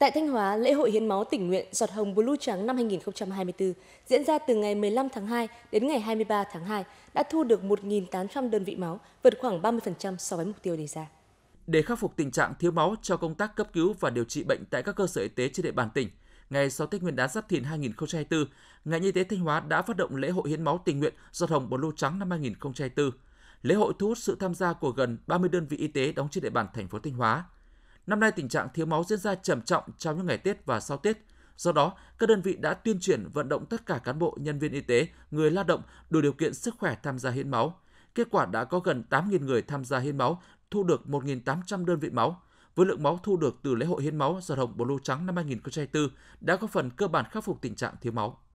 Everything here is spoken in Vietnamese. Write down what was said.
Tại Thanh Hóa, lễ hội hiến máu tình nguyện giọt hồng blue trắng năm 2024 diễn ra từ ngày 15 tháng 2 đến ngày 23 tháng 2 đã thu được 1.800 đơn vị máu, vượt khoảng 30% so với mục tiêu đề ra. Để khắc phục tình trạng thiếu máu cho công tác cấp cứu và điều trị bệnh tại các cơ sở y tế trên địa bàn tỉnh, ngày sau Tết Nguyên đán Giáp Thìn 2024, ngành y tế Thanh Hóa đã phát động lễ hội hiến máu tình nguyện giọt hồng blue trắng năm 2024. Lễ hội thu hút sự tham gia của gần 30 đơn vị y tế đóng trên địa bàn thành phố Thanh Hóa. Năm nay tình trạng thiếu máu diễn ra trầm trọng trong những ngày Tết và sau Tết. Do đó, các đơn vị đã tuyên truyền vận động tất cả cán bộ, nhân viên y tế, người lao động đủ điều kiện sức khỏe tham gia hiến máu. Kết quả đã có gần 8.000 người tham gia hiến máu, thu được 1.800 đơn vị máu. Với lượng máu thu được từ lễ hội hiến máu giọt hồng bồ lô trắng năm 2024 đã có phần cơ bản khắc phục tình trạng thiếu máu.